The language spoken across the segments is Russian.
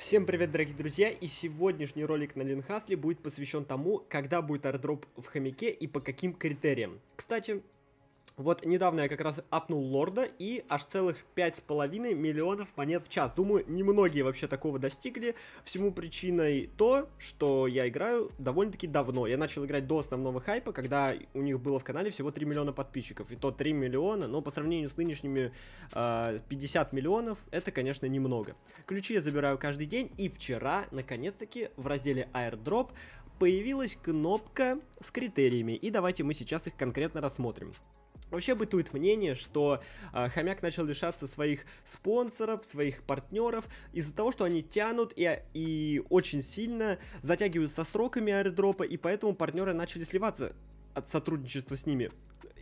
Всем привет, дорогие друзья, и сегодняшний ролик на Линхасле будет посвящен тому, когда будет ардроп в хомяке и по каким критериям. Кстати, вот недавно я как раз апнул лорда и аж целых 5,5 миллионов монет в час. Думаю, немногие вообще такого достигли. Всему причиной то, что я играю довольно-таки давно. Я начал играть до основного хайпа, когда у них было в канале всего 3 миллиона подписчиков. И то 3 миллиона, но по сравнению с нынешними э, 50 миллионов, это, конечно, немного. Ключи я забираю каждый день и вчера, наконец-таки, в разделе Airdrop появилась кнопка с критериями. И давайте мы сейчас их конкретно рассмотрим. Вообще бытует мнение, что э, хомяк начал лишаться своих спонсоров, своих партнеров из-за того, что они тянут и, и очень сильно затягивают со сроками аэродропа, и поэтому партнеры начали сливаться от сотрудничества с ними.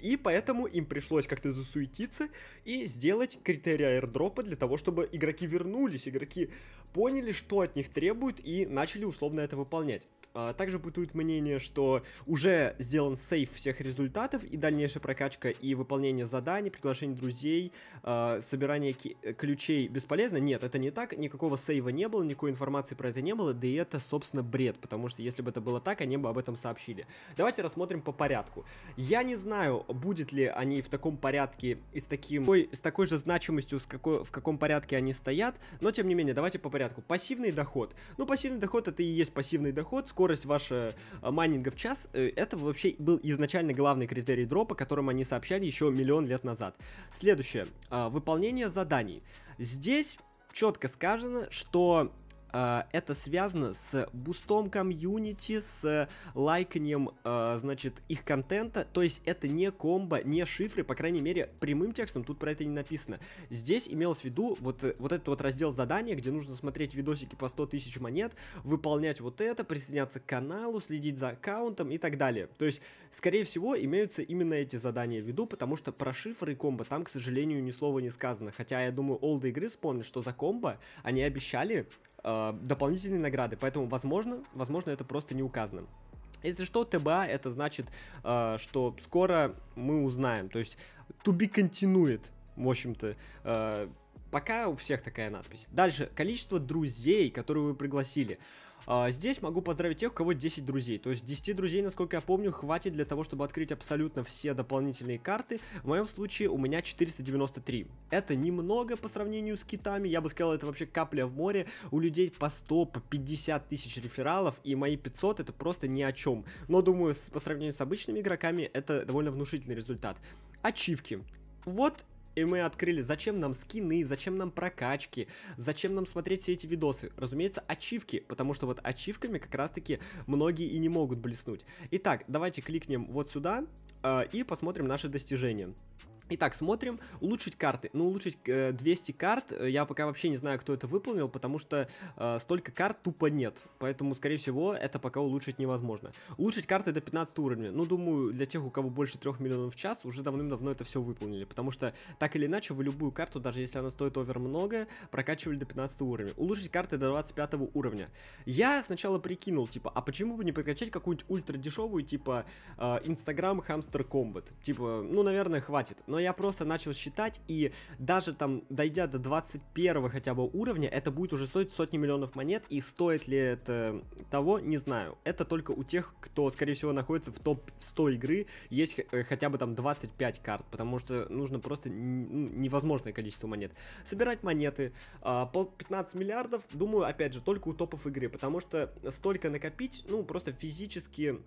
И поэтому им пришлось как-то засуетиться и сделать критерии аирдропа для того, чтобы игроки вернулись, игроки поняли, что от них требуют и начали условно это выполнять. А, также бытует мнение, что уже сделан сейф всех результатов и дальнейшая прокачка и выполнение заданий, приглашение друзей, а, собирание э, ключей бесполезно. Нет, это не так, никакого сейва не было, никакой информации про это не было, да и это, собственно, бред, потому что если бы это было так, они бы об этом сообщили. Давайте рассмотрим по порядку. Я не знаю, будет ли они в таком порядке и с, таким, с такой же значимостью, с какой, в каком порядке они стоят, но тем не менее, давайте по порядку. Пассивный доход. Ну, пассивный доход это и есть пассивный доход, скоро скорость ваша а, майнинга в час, э, это вообще был изначально главный критерий дропа, которым они сообщали еще миллион лет назад. Следующее, а, выполнение заданий. Здесь четко сказано, что а, это связано с бустом комьюнити, с э, лайканием, а, значит, их контента. То есть это не комбо, не шифры, по крайней мере, прямым текстом тут про это не написано. Здесь имелось в виду вот, э, вот этот вот раздел задания, где нужно смотреть видосики по 100 тысяч монет, выполнять вот это, присоединяться к каналу, следить за аккаунтом и так далее. То есть, скорее всего, имеются именно эти задания в виду, потому что про шифры и комбо там, к сожалению, ни слова не сказано. Хотя, я думаю, олды игры вспомнят, что за комбо они обещали Э, дополнительные награды, поэтому, возможно, возможно, это просто не указано. Если что, ТБА это значит, э, что скоро мы узнаем, то есть to be continued, в общем-то, э, пока у всех такая надпись. Дальше, количество друзей, которые вы пригласили. А, здесь могу поздравить тех, у кого 10 друзей. То есть 10 друзей, насколько я помню, хватит для того, чтобы открыть абсолютно все дополнительные карты. В моем случае у меня 493. Это немного по сравнению с китами. Я бы сказал, это вообще капля в море. У людей по 100, по 50 тысяч рефералов, и мои 500 это просто ни о чем. Но думаю, по сравнению с обычными игроками, это довольно внушительный результат. Ачивки. Вот и мы открыли, зачем нам скины, зачем нам прокачки, зачем нам смотреть все эти видосы. Разумеется, ачивки, потому что вот ачивками как раз-таки многие и не могут блеснуть. Итак, давайте кликнем вот сюда э, и посмотрим наши достижения. Итак, смотрим. Улучшить карты. Ну, улучшить э, 200 карт. Э, я пока вообще не знаю, кто это выполнил, потому что э, столько карт тупо нет. Поэтому, скорее всего, это пока улучшить невозможно. Улучшить карты до 15 уровня. Ну, думаю, для тех, у кого больше 3 миллионов в час, уже давным-давно это все выполнили. Потому что, так или иначе, вы любую карту, даже если она стоит овер много, прокачивали до 15 уровня. Улучшить карты до 25 уровня. Я сначала прикинул, типа, а почему бы не прокачать какую-нибудь ультра дешевую, типа, Инстаграм Хамстер Комбат? Типа, ну, наверное, хватит. Но но я просто начал считать, и даже там, дойдя до 21 хотя бы уровня, это будет уже стоить сотни миллионов монет, и стоит ли это того, не знаю. Это только у тех, кто, скорее всего, находится в топ-100 игры, есть э, хотя бы там 25 карт, потому что нужно просто ну, невозможное количество монет. Собирать монеты, 15 а, миллиардов, думаю, опять же, только у топов игры, потому что столько накопить, ну, просто физически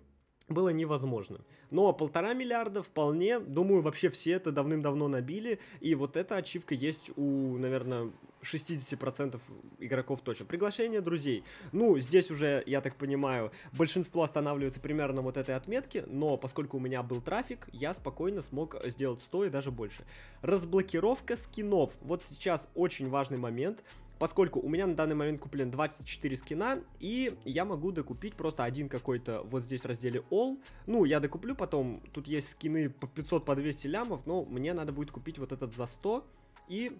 было невозможным. Но полтора миллиарда вполне, думаю, вообще все это давным-давно набили, и вот эта ачивка есть у, наверное, 60% игроков точно. Приглашение друзей. Ну, здесь уже, я так понимаю, большинство останавливается примерно вот этой отметки, но поскольку у меня был трафик, я спокойно смог сделать 100 и даже больше. Разблокировка скинов. Вот сейчас очень важный момент поскольку у меня на данный момент куплен 24 скина, и я могу докупить просто один какой-то вот здесь в разделе All. Ну, я докуплю потом, тут есть скины по 500, по 200 лямов, но мне надо будет купить вот этот за 100, и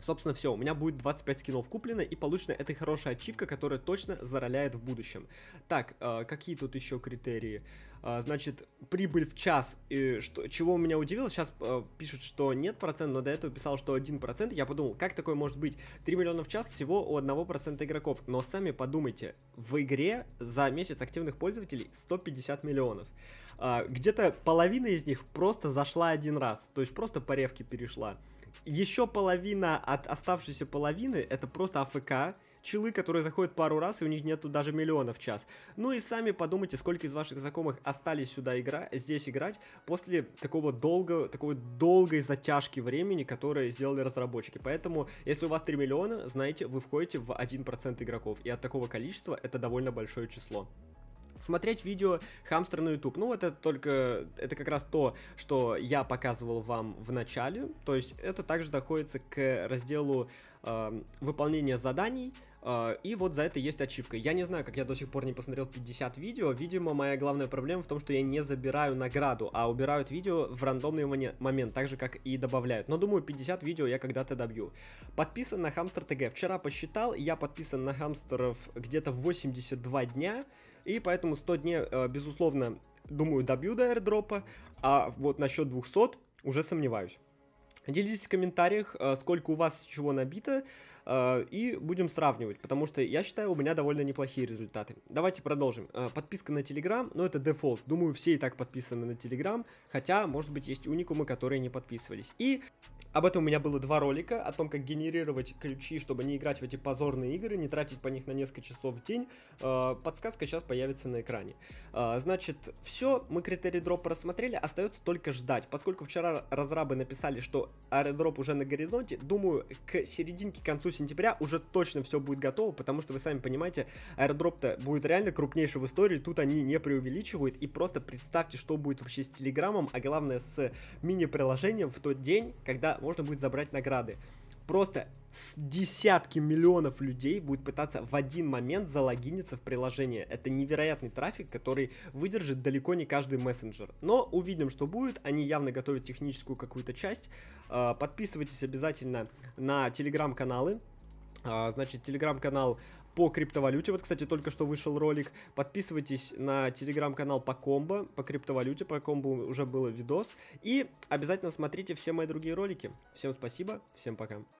Собственно, все, у меня будет 25 скинов куплено, и получена эта хорошая ачивка, которая точно зароляет в будущем. Так, э, какие тут еще критерии? Э, значит, прибыль в час, э, что, чего меня удивило, сейчас э, пишут, что нет процент, но до этого писал, что 1%, я подумал, как такое может быть? 3 миллиона в час всего у 1% игроков, но сами подумайте, в игре за месяц активных пользователей 150 миллионов. Э, где-то половина из них просто зашла один раз, то есть просто по ревке перешла. Еще половина от оставшейся половины это просто АФК, челы, которые заходят пару раз, и у них нету даже миллионов в час. Ну и сами подумайте, сколько из ваших знакомых остались сюда игра, здесь играть после такого долго, такой долгой затяжки времени, которые сделали разработчики. Поэтому, если у вас 3 миллиона, знаете, вы входите в 1% игроков, и от такого количества это довольно большое число. Смотреть видео «Хамстер» на YouTube. Ну, это только... Это как раз то, что я показывал вам в начале. То есть это также доходится к разделу э, выполнения заданий. Э, и вот за это есть ачивка. Я не знаю, как я до сих пор не посмотрел 50 видео. Видимо, моя главная проблема в том, что я не забираю награду, а убирают видео в рандомный момент, так же, как и добавляют. Но думаю, 50 видео я когда-то добью. Подписан на Хамстер ТГ. Вчера посчитал, я подписан на Хамстеров где-то 82 дня. И поэтому 100 дней, э, безусловно, думаю, добью до airdropа. А вот насчет 200 уже сомневаюсь. Делитесь в комментариях, э, сколько у вас чего набито, Э, и будем сравнивать, потому что я считаю, у меня довольно неплохие результаты. Давайте продолжим. Э, подписка на Telegram, но ну, это дефолт. Думаю, все и так подписаны на Telegram, хотя, может быть, есть уникумы, которые не подписывались. И об этом у меня было два ролика, о том, как генерировать ключи, чтобы не играть в эти позорные игры, не тратить по них на несколько часов в день. Э, подсказка сейчас появится на экране. Значит, все, мы критерий дроп рассмотрели, остается только ждать. Поскольку вчера разрабы написали, что аэродроп уже на горизонте, думаю, к серединке, к концу сентября уже точно все будет готово, потому что вы сами понимаете, аирдроп-то будет реально крупнейший в истории, тут они не преувеличивают, и просто представьте, что будет вообще с Телеграмом, а главное с мини-приложением в тот день, когда можно будет забрать награды просто с десятки миллионов людей будет пытаться в один момент залогиниться в приложение. Это невероятный трафик, который выдержит далеко не каждый мессенджер. Но увидим, что будет. Они явно готовят техническую какую-то часть. А, подписывайтесь обязательно на телеграм-каналы. А, значит, телеграм-канал по криптовалюте. Вот, кстати, только что вышел ролик. Подписывайтесь на телеграм-канал по комбо, по криптовалюте, по комбо уже был видос. И обязательно смотрите все мои другие ролики. Всем спасибо, всем пока.